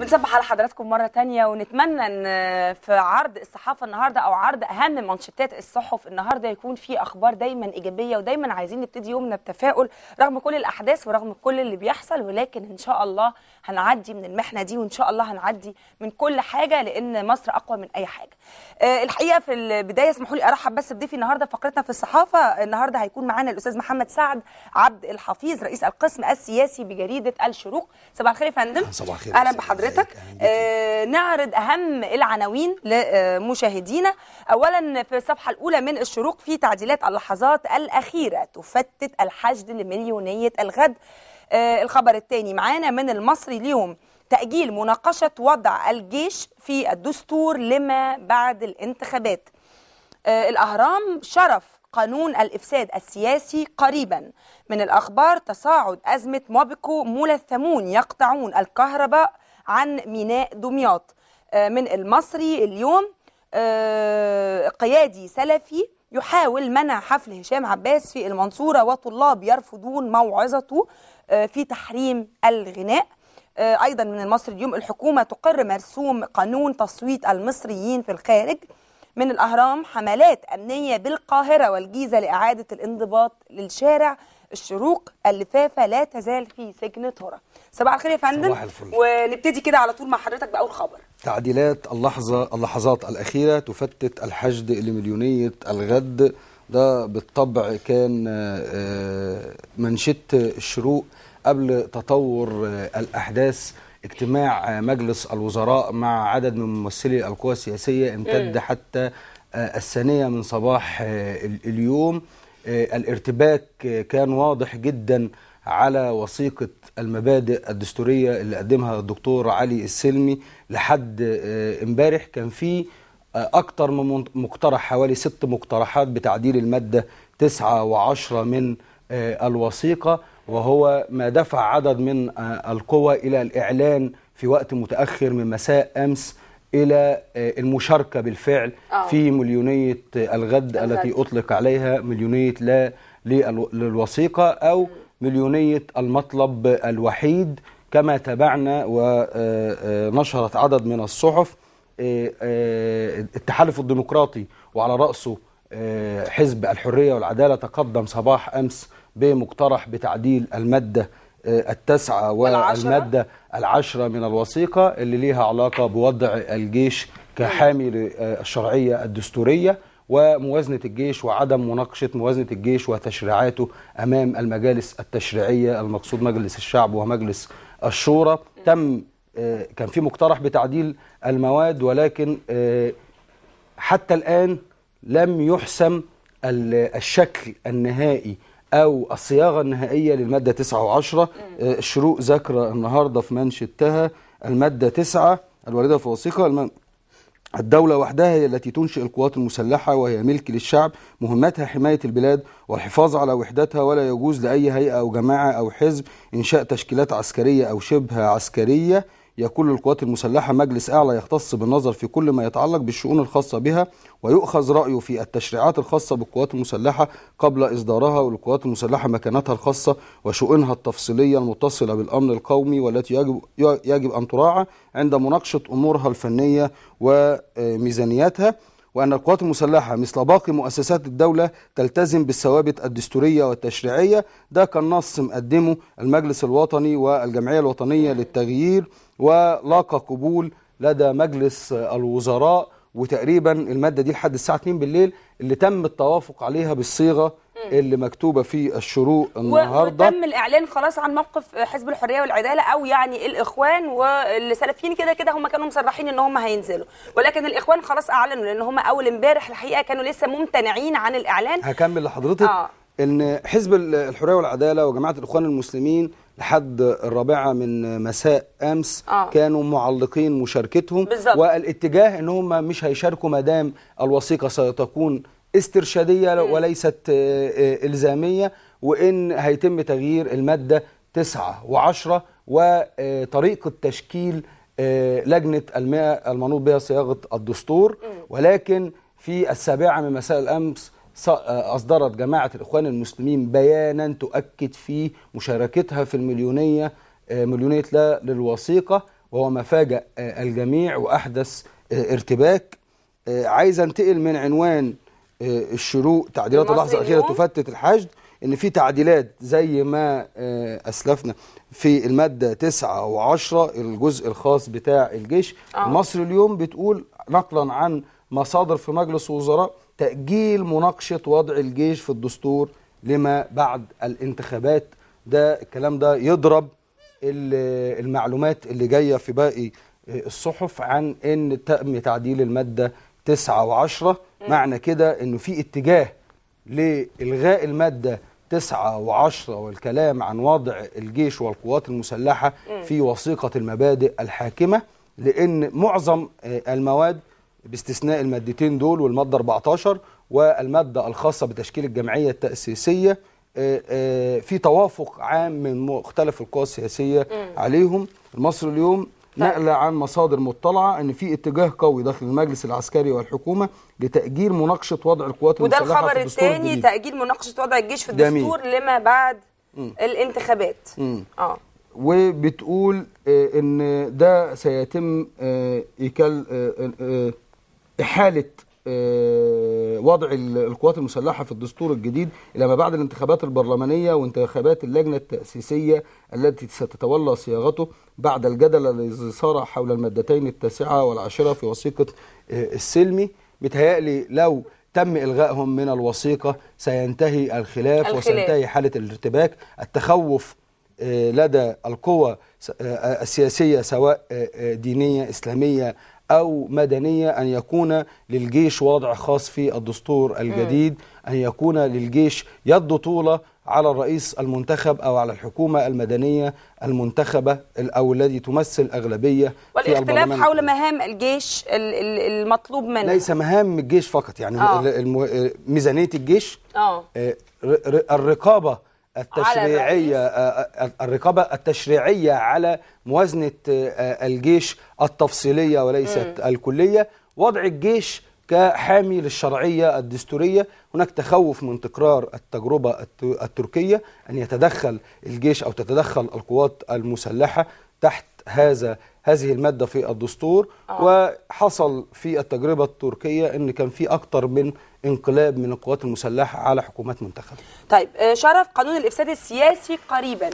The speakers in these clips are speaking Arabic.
بنصبح على حضراتكم مره تانية ونتمنى ان في عرض الصحافه النهارده او عرض اهم منشطات الصحف النهارده يكون في اخبار دايما ايجابيه ودايما عايزين نبتدي يومنا بتفاؤل رغم كل الاحداث ورغم كل اللي بيحصل ولكن ان شاء الله هنعدي من المحنه دي وان شاء الله هنعدي من كل حاجه لان مصر اقوى من اي حاجه. أه الحقيقه في البدايه اسمحوا لي ارحب بس بضيفي النهارده فقرتنا في الصحافه النهارده هيكون معانا الاستاذ محمد سعد عبد الحفيظ رئيس القسم السياسي بجريده الشروق. صباح الخير يا فندم. صباح الخير. اهلا بحضرتك. حضرتك آه، نعرض أهم العناوين لمشاهدينا أولا في الصفحة الأولى من الشروق في تعديلات اللحظات الأخيرة تفتت الحشد لمليونية الغد آه، الخبر الثاني معانا من المصري اليوم تأجيل مناقشة وضع الجيش في الدستور لما بعد الانتخابات آه، الأهرام شرف قانون الإفساد السياسي قريبا من الأخبار تصاعد أزمة موبيكو ملثمون الثمون يقطعون الكهرباء عن ميناء دمياط آه، من المصري اليوم آه، قيادي سلفي يحاول منع حفل هشام عباس في المنصورة وطلاب يرفضون موعظته آه، في تحريم الغناء أيضا من المصري اليوم الحكومة تقر مرسوم قانون تصويت المصريين في الخارج من الأهرام حملات أمنية بالقاهرة والجيزة لإعادة الانضباط للشارع الشروق اللفافه لا تزال في سجن طاره صباح الخير يا فندم ونبتدي كده على طول مع حضرتك باول خبر تعديلات اللحظه اللحظات الاخيره تفتت الحشد لمليونيه الغد ده بالطبع كان آه، آه، منشط الشروق قبل تطور آه، الاحداث اجتماع مجلس الوزراء مع عدد من ممثلي القوى السياسيه امتد حتى الثانيه من صباح اليوم آه، الارتباك كان واضح جدا على وثيقة المبادئ الدستورية اللي قدمها الدكتور علي السلمي لحد آه، امبارح كان في آه، أكثر من مقترح حوالي ست مقترحات بتعديل المادة تسعة وعشرة من الوثيقة وهو ما دفع عدد من القوى إلى الإعلان في وقت متأخر من مساء أمس الى آه، المشاركه بالفعل آه. في مليونيه الغد التي اطلق عليها مليونيه لا للوثيقه او مليونيه المطلب الوحيد كما تابعنا ونشرت آه، عدد من الصحف التحالف الديمقراطي وعلى راسه حزب الحريه والعداله تقدم صباح امس بمقترح بتعديل الماده آه، التسعة والمادة العشرة من الوثيقة اللي ليها علاقة بوضع الجيش كحامي للشرعية آه، الدستورية وموازنة الجيش وعدم مناقشة موازنة الجيش وتشريعاته أمام المجالس التشريعية المقصود مجلس الشعب ومجلس الشورى تم آه، كان في مقترح بتعديل المواد ولكن حتى الآن لم يحسم الشكل النهائي أو الصياغة النهائية للمادة 9 و10 آه، الشروق ذاكرة النهاردة في منشئتها المادة 9 الواردة في وثيقة الدولة وحدها هي التي تنشئ القوات المسلحة وهي ملك للشعب مهمتها حماية البلاد والحفاظ على وحدتها ولا يجوز لأي هيئة أو جماعة أو حزب إنشاء تشكيلات عسكرية أو شبه عسكرية يكون للقوات المسلحة مجلس أعلى يختص بالنظر في كل ما يتعلق بالشؤون الخاصة بها ويؤخذ رأيه في التشريعات الخاصة بالقوات المسلحة قبل إصدارها وللقوات المسلحة مكانتها الخاصة وشؤونها التفصيلية المتصلة بالأمن القومي والتي يجب, يجب أن تراعى عند مناقشة أمورها الفنية وميزانياتها وأن القوات المسلحة مثل باقي مؤسسات الدولة تلتزم بالثوابت الدستورية والتشريعية ده كان نص مقدمه المجلس الوطني والجمعية الوطنية للتغيير ولاقى قبول لدى مجلس الوزراء وتقريبا المادة دي لحد الساعة 2 بالليل اللي تم التوافق عليها بالصيغة اللي مكتوبه في الشروق النهارده وتم الاعلان خلاص عن موقف حزب الحريه والعداله او يعني الاخوان والسلفيين كده كده هم كانوا مصرحين ان هم هينزلوا ولكن الاخوان خلاص اعلنوا لان هم اول امبارح الحقيقه كانوا لسه ممتنعين عن الاعلان هكمل لحضرتك آه. ان حزب الحريه والعداله وجماعه الاخوان المسلمين لحد الرابعه من مساء امس آه. كانوا معلقين مشاركتهم بالزبط. والاتجاه ان هم مش هيشاركوا ما دام الوثيقه ستكون استرشادية وليست آه، آه، إلزامية وإن هيتم تغيير المادة 9 و10 وطريقة تشكيل آه، لجنة المئة المنوط بها صياغة الدستور ولكن في السابعة من مساء الأمس أصدرت جماعة الإخوان المسلمين بيانا تؤكد فيه مشاركتها في المليونية مليونية لا للوثيقة وهو ما فاجأ الجميع وأحدث ارتباك عايز انتقل من عنوان آه، الشروق تعديلات اللحظه الاخيره تفتت الحشد ان في تعديلات زي ما آه، اسلفنا في الماده 9 و10 الجزء الخاص بتاع الجيش آه. مصر اليوم بتقول نقلا عن مصادر في مجلس الوزراء تاجيل مناقشه وضع الجيش في الدستور لما بعد الانتخابات ده الكلام ده يضرب المعلومات اللي جايه في باقي آه، الصحف عن ان تم تعديل الماده 9 و10 معنى كده انه في اتجاه لالغاء الماده 9 و10 والكلام عن وضع الجيش والقوات المسلحه في وثيقه المبادئ الحاكمه لان معظم آه، المواد باستثناء المادتين دول والماده 14 والماده الخاصه بتشكيل الجمعيه التاسيسيه آه، آه، في توافق عام من مختلف القوى السياسيه عليهم مصر اليوم نقل طيب. نقلة عن مصادر مطلعة أن في اتجاه قوي داخل المجلس العسكري والحكومة لتأجيل مناقشة وضع القوات وده المسلحة الخبر الثاني تأجيل مناقشة وضع الجيش في الدستور جميل. لما بعد م. الانتخابات م. اه وبتقول آه، ان ده سيتم آه، إيكال آه، إحالة آه، وضع القوات المسلحة في الدستور الجديد إلى ما بعد الانتخابات البرلمانية وانتخابات اللجنة التأسيسية التي ستتولى صياغته بعد الجدل الذي صار حول المادتين التاسعة والعاشرة في وثيقة آه، السلمي بتهيألي لو تم إلغائهم من الوثيقة سينتهي الخلاف, الخلاف. وسينتهي حالة الارتباك التخوف آه، لدى القوى السياسية سواء دينية إسلامية أو مدنية أن يكون للجيش وضع خاص في الدستور الجديد أن يكون للجيش يد طولة على الرئيس المنتخب أو على الحكومة المدنية المنتخبة أو الذي تمثل أغلبية والاختلاف حول مهام الجيش المطلوب منه ليس مهام الجيش فقط يعني آه. آه، ميزانية الجيش أوه. آه، الرقابة التشريعية آه، آه، الرقابة التشريعية على موازنة آه، الجيش التفصيلية وليست م. الكلية وضع الجيش كحامي للشرعية الدستورية هناك تخوف من تكرار التجربة التركية أن يتدخل الجيش أو تتدخل القوات المسلحة تحت هذا هذه المادة في الدستور آه. وحصل في التجربة التركية أن كان في أكثر من انقلاب من القوات المسلحة على حكومات منتخبة طيب آه، شرف قانون الإفساد السياسي قريبا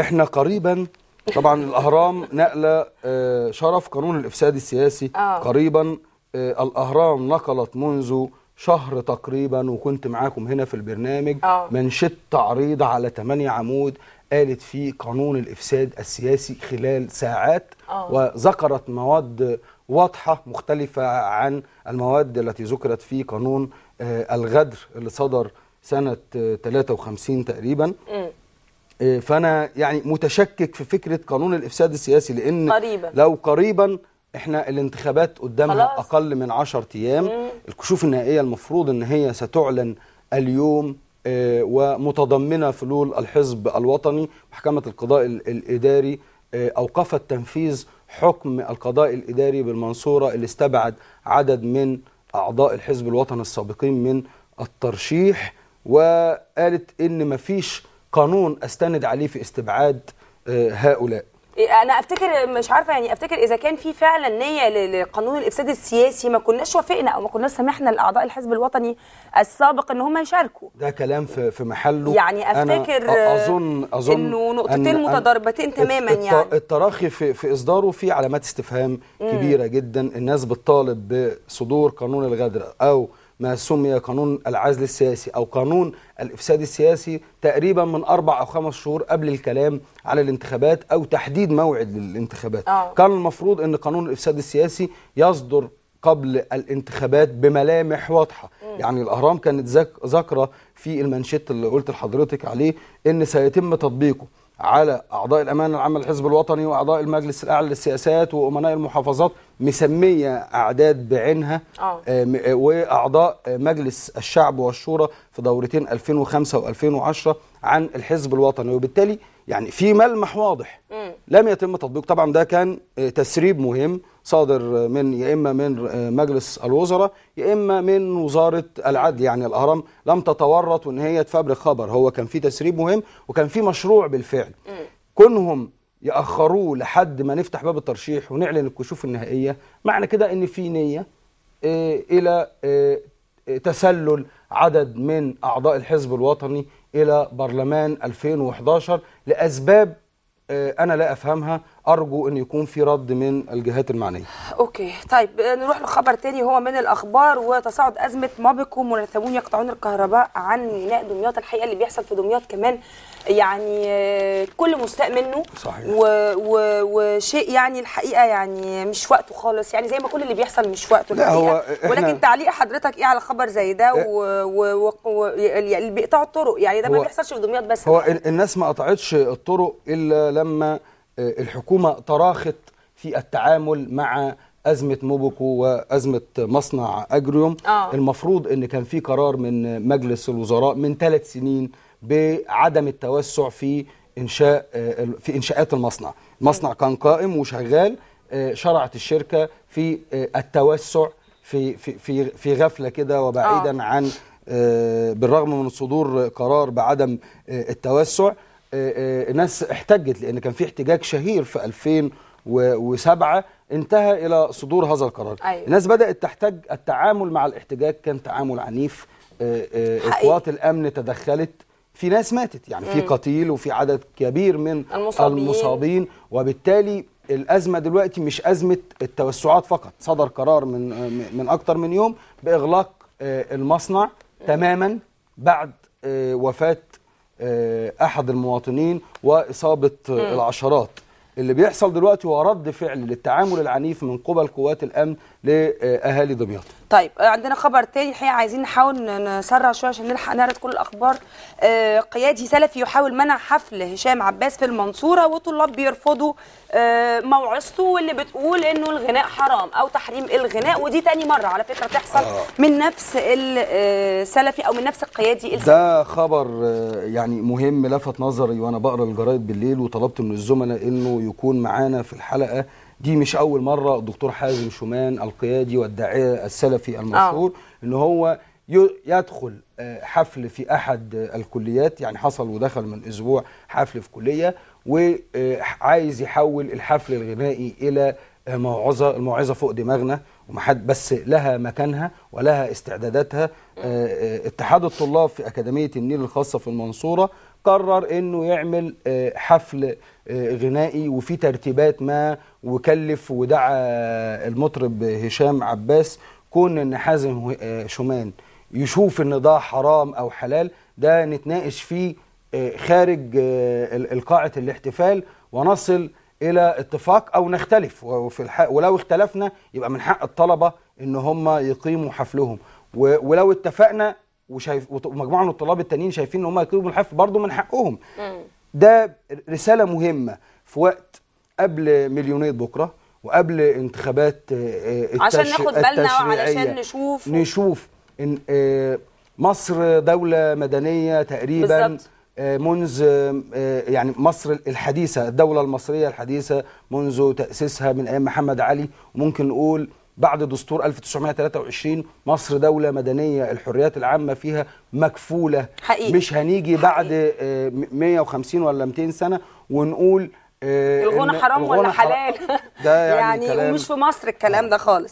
احنا قريبا طبعا الأهرام نقلة آه، شرف قانون الإفساد السياسي آه. قريبا آه، الأهرام نقلت منذ شهر تقريبا وكنت معاكم هنا في البرنامج آه. منشط تعريض على 8 عمود قالت فيه قانون الإفساد السياسي خلال ساعات آه. وذكرت مواد واضحة مختلفة عن المواد التي ذكرت في قانون آه، الغدر اللي صدر سنة 53 آه، تقريبا آه، فأنا يعني متشكك في فكرة قانون الإفساد السياسي لأن قريبا. لو قريبا احنا الانتخابات قدامها خلاص. أقل من 10 أيام الكشوف النهائية المفروض أن هي ستعلن اليوم ومتضمنة فلول الحزب الوطني محكمة القضاء الإداري أوقفت تنفيذ حكم القضاء الإداري بالمنصورة اللي استبعد عدد من أعضاء الحزب الوطني السابقين من الترشيح وقالت إن مفيش قانون أستند عليه في استبعاد آه، هؤلاء انا افتكر مش عارفه يعني افتكر اذا كان في فعلا نيه لقانون الافساد السياسي ما كناش وافقنا او ما كناش سمحنا لاعضاء الحزب الوطني السابق ان هم يشاركوا ده كلام في في محله يعني افتكر أنا اظن اظن انه نقطتين أن متضاربتين تماما يعني التراخي في في اصداره في علامات استفهام كبيره جدا الناس بتطالب بصدور قانون الغدر او ما سمي قانون العزل السياسي أو قانون الإفساد السياسي تقريبا من أربع أو خمس شهور قبل الكلام على الانتخابات أو تحديد موعد للانتخابات أوه. كان المفروض أن قانون الإفساد السياسي يصدر قبل الانتخابات بملامح واضحه مم. يعني الاهرام كانت ذاكره في المنشط اللي قلت لحضرتك عليه ان سيتم تطبيقه على اعضاء الامانه العامه للحزب الوطني واعضاء المجلس الاعلى للسياسات وامناء المحافظات مسميه اعداد بعينها آه. آه، آه، واعضاء مجلس الشعب والشورى في دورتين 2005 و2010 عن الحزب الوطني وبالتالي يعني في ملمح واضح لم يتم تطبيقه طبعا ده كان آه، تسريب مهم صادر آه، من يا اما من آه، مجلس الوزراء يا اما من وزاره العدل يعني الاهرام لم تتورط وان هي تفبرك خبر هو كان في تسريب مهم وكان في مشروع بالفعل كونهم ياخروه لحد ما نفتح باب الترشيح ونعلن الكشوف النهائيه معنى كده ان في نيه الى تسلل عدد من اعضاء الحزب الوطني إلى برلمان 2011 لأسباب آه، أنا لا أفهمها ارجو ان يكون في رد من الجهات المعنيه اوكي طيب آه، نروح لخبر تاني هو من الاخبار وتصاعد ازمه مابكو ومرتبون يقطعون الكهرباء عن ميناء دمياط الحقيقه اللي بيحصل في دمياط كمان يعني آه، كل مستاء منه صحيح. وشيء يعني الحقيقه يعني مش وقته خالص يعني زي ما كل اللي بيحصل مش وقته لا هو ولكن تعليق حضرتك ايه على خبر زي ده واللي و... يعني اللي بيقطعوا الطرق يعني ده ما بيحصلش في دمياط بس هو الناس ما قطعتش الطرق الا لما آه، الحكومة تراخت في التعامل مع أزمة موبوكو وأزمة مصنع أجريوم آه. المفروض أن كان في قرار من مجلس الوزراء من ثلاث سنين بعدم التوسع في إنشاء آه، في إنشاءات المصنع المصنع كان قائم وشغال آه، شرعت الشركة في التوسع في في في, غفلة كده وبعيدا عن بالرغم من صدور قرار بعدم التوسع آه، آه، ناس احتجت لان كان في احتجاج شهير في 2007 انتهى الى صدور هذا القرار أيوة. الناس بدات تحتاج التعامل مع الاحتجاج كان تعامل عنيف آه، قوات الامن تدخلت في ناس ماتت يعني في قتيل وفي عدد كبير من المصابين, المصابين وبالتالي الازمه دلوقتي مش ازمه التوسعات فقط صدر قرار من من اكتر من يوم باغلاق المصنع تماما بعد وفاه آه، احد المواطنين واصابه آه، م. العشرات اللي بيحصل دلوقتي هو رد فعل للتعامل العنيف من قبل قوات الامن لاهالي دمياط طيب آه، عندنا خبر تاني الحقيقه عايزين نحاول نسرع شويه عشان نلحق نعرض كل الاخبار قيادي سلفي يحاول منع حفل هشام عباس في المنصوره وطلاب بيرفضوا آه، موعظته واللي بتقول انه الغناء حرام او تحريم الغناء ودي تاني مره على فكره تحصل آه. من نفس السلفي آه، او من نفس القيادي السلفي ده خبر آه، يعني مهم لفت نظري وانا بقرا الجرايد بالليل وطلبت من الزملاء انه يكون معانا في الحلقه دي مش اول مره الدكتور حازم شومان القيادي والداعيه السلفي المشهور آه. ان هو يدخل حفل في احد الكليات يعني حصل ودخل من اسبوع حفل في كليه وعايز يحول الحفل الغنائي الى موعظه الموعظه فوق دماغنا ومحد بس لها مكانها ولها استعداداتها آه، آه، اتحاد الطلاب في اكاديميه النيل الخاصه في المنصوره قرر انه يعمل آه، حفل غنائي وفي ترتيبات ما وكلف ودعا المطرب هشام عباس كون ان حازم شومان يشوف ان ده حرام او حلال ده نتناقش فيه خارج آه، القاعة الاحتفال ونصل إلى اتفاق أو نختلف وفي ولو اختلفنا يبقى من حق الطلبة إن هم يقيموا حفلهم ولو اتفقنا وشايف ومجموعة من الطلاب التانيين شايفين إن هم يقيموا الحفل برضه من حقهم ده رسالة مهمة في وقت قبل مليونية بكرة وقبل انتخابات آه، آه، التش... عشان ناخد بالنا وعلشان نشوف نشوف إن مصر دولة مدنية تقريبا بالزبط. منذ آه، يعني مصر الحديثة الدولة المصرية الحديثة منذ تأسيسها من أيام محمد علي وممكن نقول بعد دستور 1923 مصر دولة مدنية الحريات العامة فيها مكفولة حقيقي. مش هنيجي حقيقي. بعد 150 آه، ولا 200 سنة ونقول آه، الغنى حرام ولا حلال ده يعني, يعني ومش في مصر الكلام ده خالص